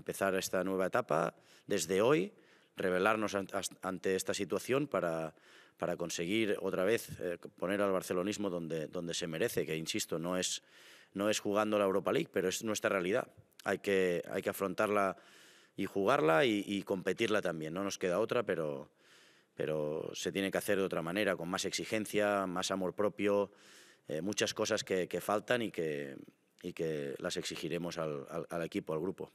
empezar esta nueva etapa desde hoy, revelarnos ante esta situación para, para conseguir otra vez eh, poner al barcelonismo donde, donde se merece, que insisto, no es, no es jugando la Europa League, pero es nuestra realidad. Hay que, hay que afrontarla y jugarla y, competirla también. No nos queda otra, pero, pero se tiene que hacer de otra manera, con más exigencia, más amor propio, eh, muchas cosas que, faltan y que, y que las exigiremos al, al equipo, al grupo.